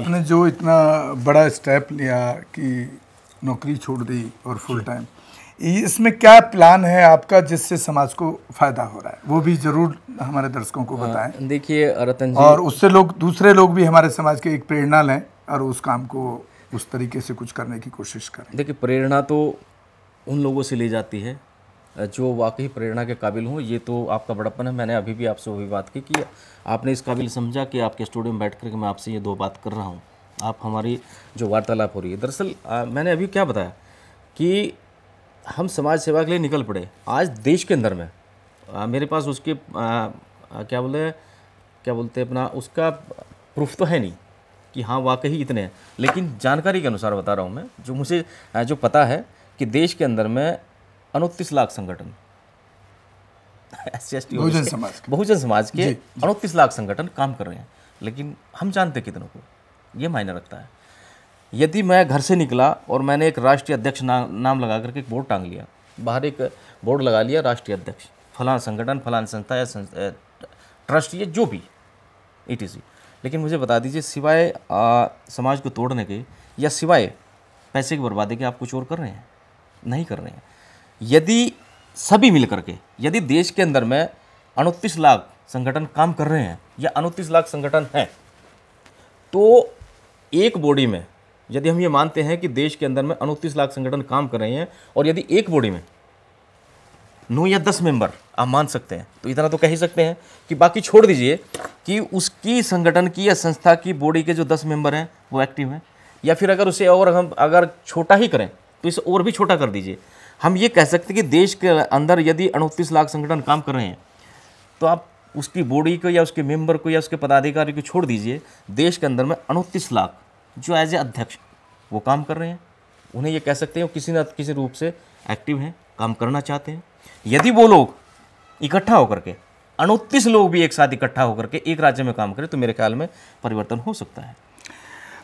आपने जो इतना बड़ा स्टेप लिया कि नौकरी छोड़ दी और फुल टाइम इसमें क्या प्लान है आपका जिससे समाज को फायदा हो रहा है वो भी जरूर हमारे दर्शकों को हाँ, बताएं देखिए रतन जी और उससे लोग दूसरे लोग भी हमारे समाज के एक प्रेरणा लें और उस काम को उस तरीके से कुछ करने की कोशिश करें देखिए प्रेरणा तो उन लोगों से ली जाती है जो वाकई प्रेरणा के काबिल हों ये तो आपका बड़प्पन है मैंने अभी भी आपसे वही बात की कि आपने इस काबिल समझा कि आपके स्टूडियो में बैठ करके मैं आपसे ये दो बात कर रहा हूँ आप हमारी जो वार्तालाप हो रही है दरअसल मैंने अभी क्या बताया कि हम समाज सेवा के लिए निकल पड़े आज देश के अंदर में आ, मेरे पास उसके आ, क्या बोले क्या बोलते अपना उसका प्रूफ तो है नहीं कि हाँ वाकई इतने हैं लेकिन जानकारी के अनुसार बता रहा हूँ मैं जो मुझे जो पता है कि देश के अंदर में उनतीस लाख संगठन बहुजन समाज बहुजन समाज के उनतीस लाख संगठन काम कर रहे हैं लेकिन हम जानते कितनों को ये मायने रखता है यदि मैं घर से निकला और मैंने एक राष्ट्रीय अध्यक्ष ना, नाम लगा करके एक बोर्ड टांग लिया बाहर एक बोर्ड लगा लिया राष्ट्रीय अध्यक्ष फलान संगठन फलान संस्था या ट्रस्ट या जो भी इट e इज लेकिन मुझे बता दीजिए सिवाय समाज को तोड़ने के या सिवाय पैसे की बर्बादी के आप कुछ और कर रहे हैं नहीं कर रहे हैं यदि सभी मिल करके यदि देश के अंदर में अड़तीस लाख संगठन काम कर रहे हैं या अड़तीस लाख संगठन हैं तो एक बॉडी में यदि हम ये मानते हैं कि देश के अंदर में अड़तीस लाख संगठन काम कर रहे हैं और यदि एक बॉडी में नौ या दस मेंबर आप मान सकते हैं तो इतना तो कह ही सकते हैं कि बाकी छोड़ दीजिए कि उसकी संगठन की या संस्था की बॉडी के जो दस मेंबर हैं वो एक्टिव हैं या फिर अगर उसे और हम अगर छोटा ही करें तो इसे और भी छोटा कर दीजिए हम ये कह सकते हैं कि देश के अंदर यदि अड़तीस लाख संगठन काम कर रहे हैं तो आप उसकी बॉडी को या उसके मेंबर को या उसके पदाधिकारी को छोड़ दीजिए देश के अंदर में अड़तीस लाख जो एज ए अध्यक्ष वो काम कर रहे हैं उन्हें ये कह सकते हैं वो किसी न किसी रूप से एक्टिव हैं काम करना चाहते हैं यदि वो लोग इकट्ठा होकर के अड़तीस लोग भी एक साथ इकट्ठा होकर के एक राज्य में काम करें तो मेरे ख्याल में परिवर्तन हो सकता है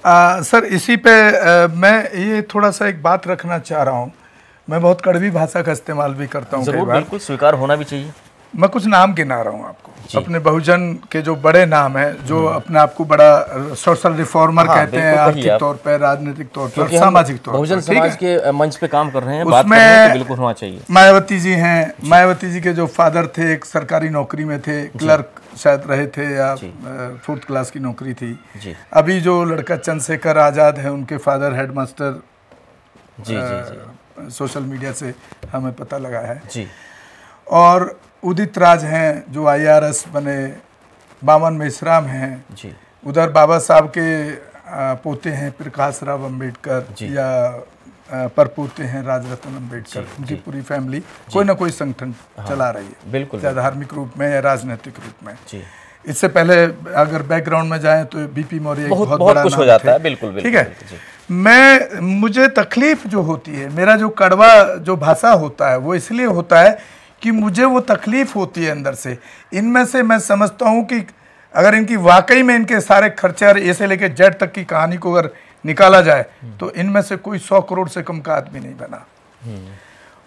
आ, सर इसी पे आ, मैं ये थोड़ा सा एक बात रखना चाह रहा हूँ मैं बहुत कड़वी भाषा का इस्तेमाल भी करता हूँ बिल्कुल स्वीकार होना भी चाहिए मैं कुछ नाम गिना रहा हूँ आपको अपने बहुजन के जो बड़े नाम हैं जो हम्म। अपने आप को बड़ा सोशल रिफॉर्मर हाँ, कहते हैं आर्थिक तौर पर राजनीतिक तौर पर सामाजिक तौर पर बहुजन समाज के मंच पे काम कर रहे हैं उसमें बिल्कुल होना चाहिए मायावती जी हैं मायावती जी के जो फादर थे एक सरकारी नौकरी में थे क्लर्क शायद रहे थे या फोर्थ क्लास की नौकरी थी अभी जो लड़का चंद्रशेखर आजाद है उनके father headmaster ji ji social media से हमें पता लगा है जी और उदित राज हैं जो आईआरएस बने बावन मेश्राम हैं जी उधर बाबा साहब के पोते हैं प्रकाश राव अम्बेडकर या परपोते हैं राजरत्न अम्बेडकर उनकी पूरी फैमिली कोई ना कोई संगठन हाँ, चला रही है बिल्कुल चाहे धार्मिक रूप में या राजनीतिक रूप में इससे पहले अगर बैकग्राउंड में जाएं तो बीपी मौर्य बहुत, बहुत, बहुत बड़ा कुछ हो जाता है बिल्कुल ठीक है मैं मुझे तकलीफ़ जो होती है मेरा जो कड़वा जो भाषा होता है वो इसलिए होता है कि मुझे वो तकलीफ़ होती है अंदर से इनमें से मैं समझता हूँ कि अगर इनकी वाकई में इनके सारे खर्चे और ऐसे लेके जेड तक की कहानी को अगर निकाला जाए तो इनमें से कोई सौ करोड़ से कम का आदमी नहीं बना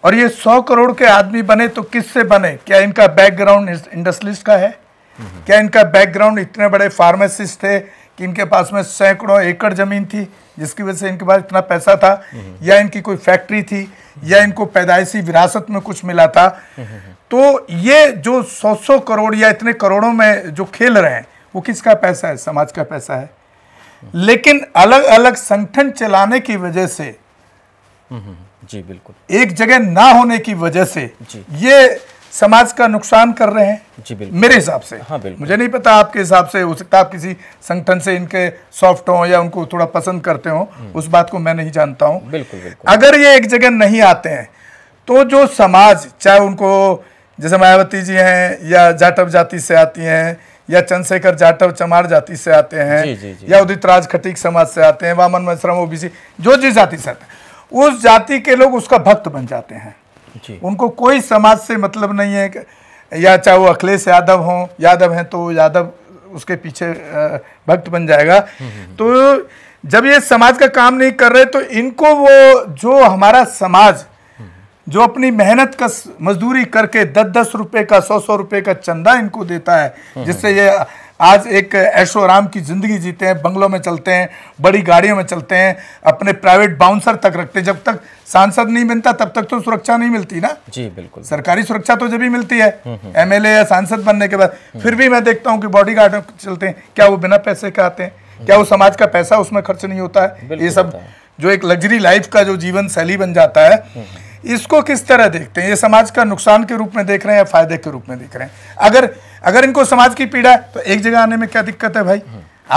और ये सौ करोड़ के आदमी बने तो किससे बने क्या इनका बैकग्राउंड इंडस्ट्रीज का है क्या इनका बैकग्राउंड इतने बड़े फार्मासिस्ट थे कि इनके पास में सैकड़ों एकड़ ज़मीन थी जिसकी वजह से इनके पास इतना पैसा था या इनकी कोई फैक्ट्री थी या इनको पैदाइशी विरासत में कुछ मिला था तो ये जो सौ सौ करोड़ या इतने करोड़ों में जो खेल रहे हैं वो किसका पैसा है समाज का पैसा है लेकिन अलग अलग संगठन चलाने की वजह से हम्म, हम्म, जी बिल्कुल एक जगह ना होने की वजह से ये समाज का नुकसान कर रहे हैं जी बिल्कुल मेरे हिसाब से हाँ बिल्कुल मुझे नहीं पता आपके हिसाब से हो सकता आप किसी संगठन से इनके सॉफ्ट हो या उनको थोड़ा पसंद करते हो हम्म। उस बात को मैं नहीं जानता हूँ बिल्कुल, बिल्कुल अगर ये एक जगह नहीं आते हैं तो जो समाज चाहे उनको जैसे मायावती जी हैं या जाटव जाति से आती हैं या चंद्रशेखर जाटव चमार जाति से आते हैं जी, जी, जी। या उदित राज खटीक समाज से आते हैं वामन मशरम ओबीसी जो जिस जाति से आते हैं उस जाति के लोग उसका भक्त बन जाते हैं उनको कोई समाज से मतलब नहीं है या चाहे वो अखिलेश यादव हों यादव हैं तो यादव उसके पीछे भक्त बन जाएगा तो जब ये समाज का काम नहीं कर रहे तो इनको वो जो हमारा समाज जो अपनी मेहनत का मजदूरी करके दस दस रुपए का सौ सौ रुपए का चंदा इनको देता है जिससे ये आज एक ऐशो आराम की ज़िंदगी जीते हैं बंगलों में चलते हैं बड़ी गाड़ियों में चलते हैं अपने प्राइवेट बाउंसर तक रखते हैं जब तक सांसद नहीं बनता तब तक तो सुरक्षा नहीं मिलती ना जी बिल्कुल सरकारी सुरक्षा तो जब भी मिलती है एमएलए हम्म, हम्म। या सांसद बनने के बाद हम्म। फिर भी मैं देखता हूँ कि बॉडी गार्ड चलते हैं क्या वो बिना पैसे के आते हैं क्या वो समाज का पैसा उसमें खर्च नहीं होता है ये सब जो एक लग्जरी लाइफ का जो जीवन शैली बन जाता है इसको किस तरह देखते हैं ये समाज का नुकसान के रूप में देख रहे हैं या फायदे के रूप में देख रहे हैं अगर अगर इनको समाज की पीड़ा है तो एक जगह आने में क्या दिक्कत है भाई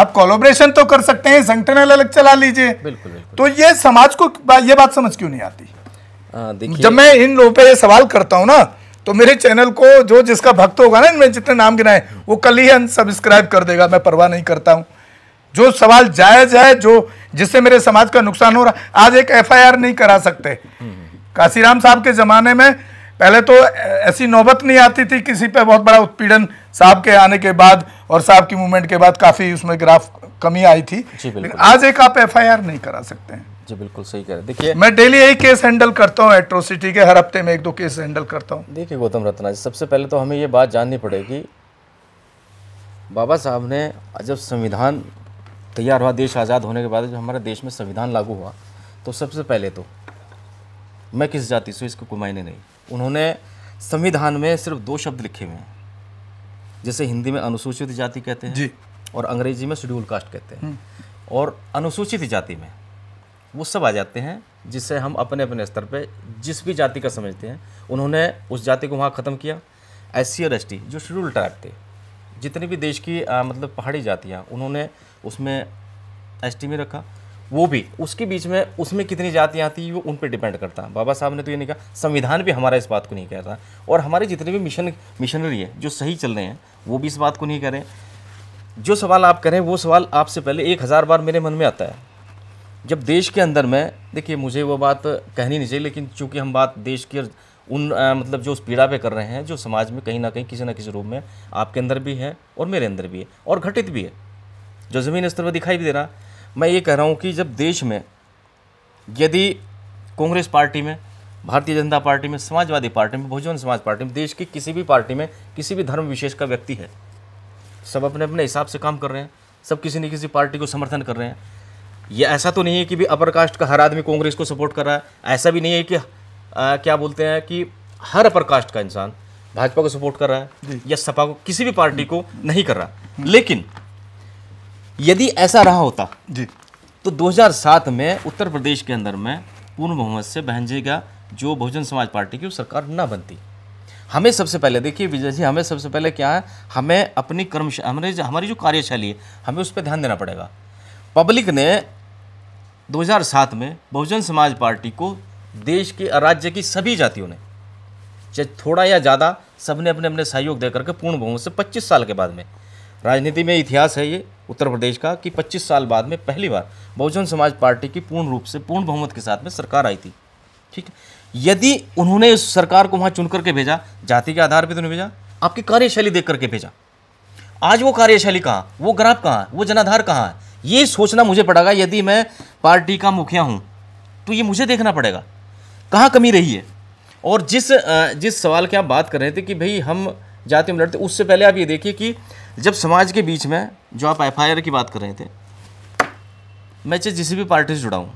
आप कोलोब्रेशन तो कर सकते हैं संगठन अलग चला लीजिए बिल्कुल, तो ये समाज को ये बात समझ क्यों नहीं आती जब मैं इन लोगों पर सवाल करता हूँ ना तो मेरे चैनल को जो जिसका भक्त होगा ना इनमें जितने नाम गिनाए वो कल ही अनसब्सक्राइब कर देगा मैं परवाह नहीं करता हूँ जो सवाल जायज है जो जिससे मेरे समाज का नुकसान हो रहा आज एक एफआईआर नहीं करा सकते हम्म। काशीराम साहब के जमाने में पहले तो ऐसी नौबत नहीं आती थी किसी पे बहुत बड़ा उत्पीड़न साहब के आने के बाद और साहब की मूवमेंट के बाद काफ़ी उसमें ग्राफ कमी आई थी लेकिन आज एक आप एफ नहीं करा सकते हैं जी बिल्कुल सही कह रहे देखिए मैं डेली यही केस हैंडल करता हूँ एट्रोसिटी के हर हफ्ते में एक दो केस हैंडल करता हूँ देखिए गौतम रत्ना जी सबसे पहले तो हमें ये बात जाननी पड़ेगी बाबा साहब ने जब संविधान तैयार हुआ देश आज़ाद होने के बाद जब हमारे देश में संविधान लागू हुआ तो सबसे पहले तो मैं किस जाति से इसको कुमाइने मायने नहीं उन्होंने संविधान में सिर्फ दो शब्द लिखे हुए हैं जैसे हिंदी में अनुसूचित जाति कहते हैं जी और अंग्रेजी में शेड्यूल कास्ट कहते हैं हम्म। और अनुसूचित जाति में वो सब आ जाते हैं जिससे हम अपने अपने स्तर पे जिस भी जाति का समझते हैं उन्होंने उस जाति को वहाँ ख़त्म किया एस सी और एस टी जो शेड्यूल ट्राइब थे जितनी भी देश की आ, मतलब पहाड़ी जातियाँ उन्होंने उसमें एस टी में रखा वो भी उसके बीच में उसमें कितनी जातियाँ आती है वो उन पर डिपेंड करता है बाबा साहब ने तो ये नहीं कहा संविधान भी हमारा इस बात को नहीं कहता और हमारे जितने भी मिशन मिशनरी है जो सही चल रहे हैं वो भी इस बात को नहीं करें जो सवाल आप करें वो सवाल आपसे पहले एक हज़ार बार मेरे मन में आता है जब देश के अंदर में देखिए मुझे वो बात कहनी नहीं चाहिए लेकिन चूंकि हम बात देश के उन आ, मतलब जो उस पीड़ा पे कर रहे हैं जो समाज में कहीं ना कहीं किसी ना किसी रूप में आपके अंदर भी है और मेरे अंदर भी है और घटित भी है जो ज़मीन स्तर पर दिखाई भी दे रहा मैं ये कह रहा हूँ कि जब देश में यदि कांग्रेस पार्टी में भारतीय जनता पार्टी में समाजवादी पार्टी में बहुजन समाज पार्टी में देश की किसी भी पार्टी में किसी भी धर्म विशेष का व्यक्ति है सब अपने अपने हिसाब से काम कर रहे हैं सब किसी न किसी पार्टी को समर्थन कर रहे हैं ये ऐसा तो नहीं है कि भी अपर कास्ट का हर आदमी कांग्रेस को सपोर्ट कर रहा है ऐसा भी नहीं है कि आ, क्या बोलते हैं कि हर अपर कास्ट का इंसान भाजपा को सपोर्ट कर रहा है या सपा को किसी भी पार्टी को नहीं कर रहा लेकिन यदि ऐसा रहा होता जी तो 2007 में उत्तर प्रदेश के अंदर में पूर्ण बहुमत से जी का जो बहुजन समाज पार्टी की सरकार ना बनती हमें सबसे पहले देखिए विजय जी हमें सबसे पहले क्या है हमें अपनी कर्म हमने हमारी जो कार्यशैली है हमें उस पर ध्यान देना पड़ेगा पब्लिक ने 2007 में बहुजन समाज पार्टी को देश के राज्य की सभी जातियों ने चाहे थोड़ा या ज़्यादा सब ने अपने अपने सहयोग दे करके पूर्ण बहुमत से 25 साल के बाद में राजनीति में इतिहास है ये उत्तर प्रदेश का कि 25 साल बाद में पहली बार बहुजन समाज पार्टी की पूर्ण रूप से पूर्ण बहुमत के साथ में सरकार आई थी ठीक है यदि उन्होंने उस सरकार को वहाँ चुन करके भेजा जाति के आधार पर तो भेजा आपकी कार्यशैली देख करके भेजा आज वो कार्यशैली कहाँ वो ग्राफ कहाँ वो जनाधार कहाँ है ये सोचना मुझे पड़ेगा यदि मैं पार्टी का मुखिया हूँ तो ये मुझे देखना पड़ेगा कहाँ कमी रही है और जिस जिस सवाल की आप बात कर रहे थे कि भाई हम जाति में लड़ते उससे पहले आप ये देखिए कि जब समाज के बीच में जो आप एफ की बात कर रहे थे मैं चाहे जिस भी पार्टी से जुड़ा हूँ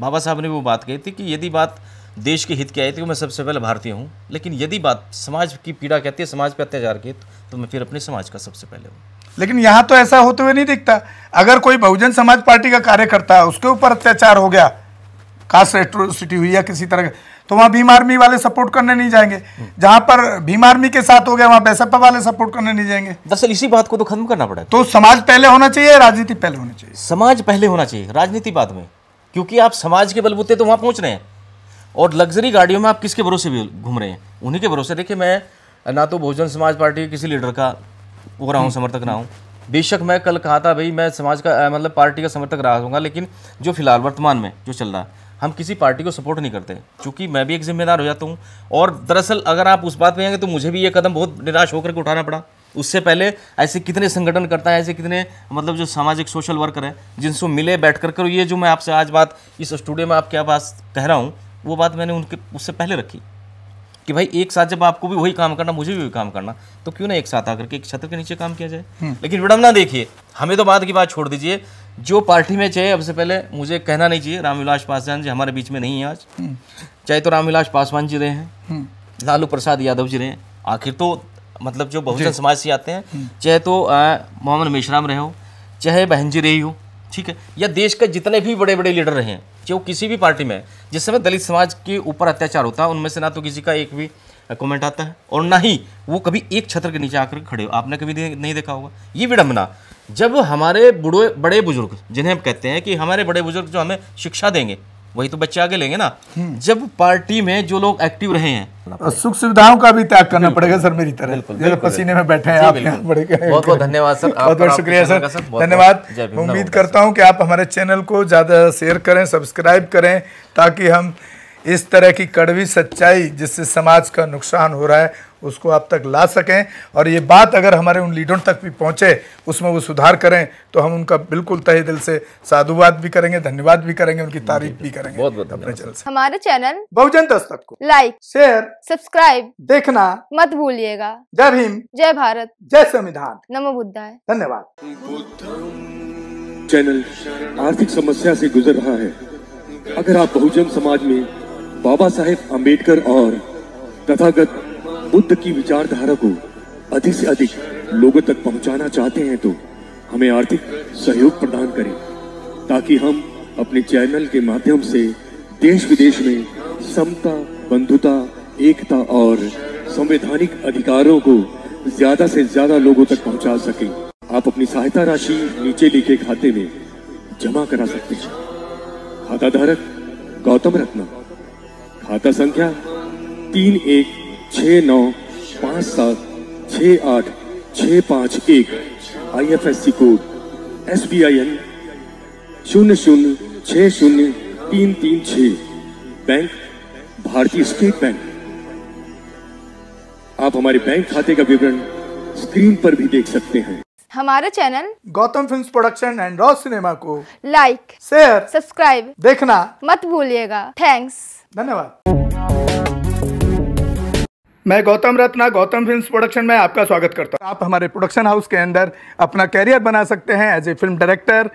बाबा साहब ने वो बात कही थी कि यदि बात देश के हित की आई थी तो मैं सबसे पहले भारतीय हूँ लेकिन यदि बात समाज की पीड़ा कहती है समाज पर अत्याचार की तो मैं फिर अपने समाज का सबसे पहले हूँ लेकिन यहाँ तो ऐसा होते हुए नहीं दिखता अगर कोई बहुजन समाज पार्टी का कार्यकर्ता है उसके ऊपर अत्याचार हो गया कास्ट एट्रोसिटी हुई या किसी तरह का तो वहाँ भीम आर्मी वाले सपोर्ट करने नहीं जाएंगे जहाँ पर भीम आर्मी के साथ हो गया वहाँ बैसपा वाले सपोर्ट करने नहीं जाएंगे दरअसल इसी बात को तो खत्म करना पड़ा तो समाज पहले होना चाहिए राजनीति पहले होनी चाहिए समाज पहले होना चाहिए राजनीति बाद में क्योंकि आप समाज के बलबूते तो वहाँ पहुँच रहे हैं और लग्जरी गाड़ियों में आप किसके भरोसे भी घूम रहे हैं उन्हीं के भरोसे देखिए मैं ना तो बहुजन समाज पार्टी के किसी लीडर का वो रहा हूँ हम्म। समर्थक रहा हूँ बेशक मैं कल कहा था भाई मैं समाज का मतलब पार्टी का समर्थक रहा हूँ लेकिन जो फिलहाल वर्तमान में जो चल रहा है हम किसी पार्टी को सपोर्ट नहीं करते क्योंकि मैं भी एक जिम्मेदार हो जाता हूँ और दरअसल अगर आप उस बात में आएंगे तो मुझे भी ये कदम बहुत निराश होकर के उठाना पड़ा उससे पहले ऐसे कितने संगठन करता है ऐसे कितने मतलब जो सामाजिक सोशल वर्कर हैं जिनसे मिले बैठ कर कर ये जो मैं आपसे आज बात इस स्टूडियो में आपके पास कह रहा हूँ वो बात मैंने उनके उससे पहले रखी कि भाई एक साथ जब आपको भी वही काम करना मुझे भी वही काम करना तो क्यों ना एक साथ आकर के एक छत्र के नीचे काम किया जाए हम्म। लेकिन विडम्बना देखिए हमें तो बाद की बात छोड़ दीजिए जो पार्टी में चाहे अब से पहले मुझे कहना नहीं चाहिए रामविलास पासवान जी हमारे बीच में नहीं है आज हम्म। चाहे तो रामविलास पासवान जी रहे हैं हम्म। लालू प्रसाद यादव जी रहे हैं आखिर तो मतलब जो बहुजन समाज से आते हैं हम्म। चाहे तो मोहम्मद मेशराम रहे हो चाहे बहन जी रही हो ठीक है या देश के जितने भी बड़े बड़े लीडर रहे हैं चाहे वो किसी भी पार्टी में जिस समय दलित समाज के ऊपर अत्याचार होता है उनमें से ना तो किसी का एक भी कमेंट आता है और ना ही वो कभी एक छत्र के नीचे आकर खड़े हो आपने कभी नहीं देखा होगा ये विडम्बना जब हमारे बुढ़े बड़े बुजुर्ग जिन्हें हम कहते हैं कि हमारे बड़े बुजुर्ग जो हमें शिक्षा देंगे वही तो बच्चे आगे लेंगे ना हम्म। जब पार्टी में जो लोग एक्टिव रहे हैं सुख सुविधाओं का भी त्याग करना पड़ेगा सर मेरी तरह बिल्कुल, पसीने में बैठे हैं आप बहुत बहुत धन्यवाद सर बहुत बहुत शुक्रिया सर धन्यवाद उम्मीद करता हूँ कि आप हमारे चैनल को ज़्यादा शेयर करें सब्सक्राइब करें ताकि हम इस तरह की कड़वी सच्चाई जिससे समाज का नुकसान हो रहा है उसको आप तक ला सकें और ये बात अगर हमारे उन लीडरों तक भी पहुँचे उसमें वो सुधार करें तो हम उनका बिल्कुल तहे दिल से साधुवाद भी करेंगे धन्यवाद भी करेंगे उनकी तारीफ भी करेंगे बहुत बहुत अपने चैनल से हमारे चैनल बहुजन दस्तक को लाइक शेयर सब्सक्राइब देखना मत भूलिएगा जय भीम जय भारत जय संविधान नमो बुद्धा धन्यवाद चैनल आर्थिक समस्या ऐसी गुजर रहा है अगर आप बहुजन समाज में बाबा साहेब अम्बेडकर और तथागत बुद्ध की विचारधारा को अधिक से अधिक लोगों तक पहुंचाना चाहते हैं तो हमें आर्थिक सहयोग प्रदान करें ताकि हम अपने चैनल के माध्यम से देश विदेश में समता बंधुता एकता और संवैधानिक अधिकारों को ज्यादा से ज्यादा लोगों तक पहुंचा सकें आप अपनी सहायता राशि नीचे लिखे खाते में जमा करा सकते हैं खाताधारक गौतम रत्ना खाता संख्या तीन एक छः नौ पाँच सात छ आठ छ पाँच एक I F S C code S B I N शून्य शून्य छः शून्य तीन तीन छ बैंक भारतीय स्टेट बैंक आप हमारे बैंक खाते का विवरण स्क्रीन पर भी देख सकते हैं हमारे channel Gautam film production and raw cinema को लाइक शेयर सब्सक्राइब देखना मत भूलिएगा थैंक्स धन्यवाद मैं गौतम रत्ना गौतम फिल्म्स प्रोडक्शन में आपका स्वागत करता हूँ आप हमारे प्रोडक्शन हाउस के अंदर अपना कैरियर बना सकते हैं as a film director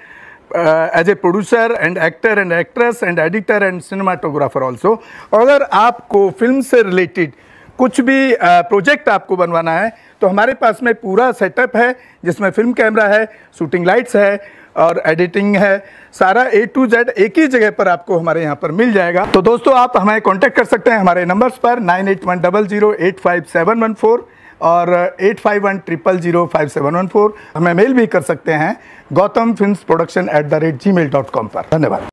as a producer and actor and actress and editor and cinematographer also अगर आपको फिल्म से रिलेटेड कुछ भी प्रोजेक्ट आपको बनवाना है तो हमारे पास में पूरा सेटअप है जिसमें फिल्म कैमरा है शूटिंग लाइट्स है और एडिटिंग है सारा ए टू जेड एक ही जगह पर आपको हमारे यहाँ पर मिल जाएगा तो दोस्तों आप हमें कांटेक्ट कर सकते हैं हमारे नंबर्स पर nine eight one double zero eight five seven one four और eight five one triple zero five seven one four हमें मेल भी कर सकते हैं Gautam film production at the rate gmail dot com पर धन्यवाद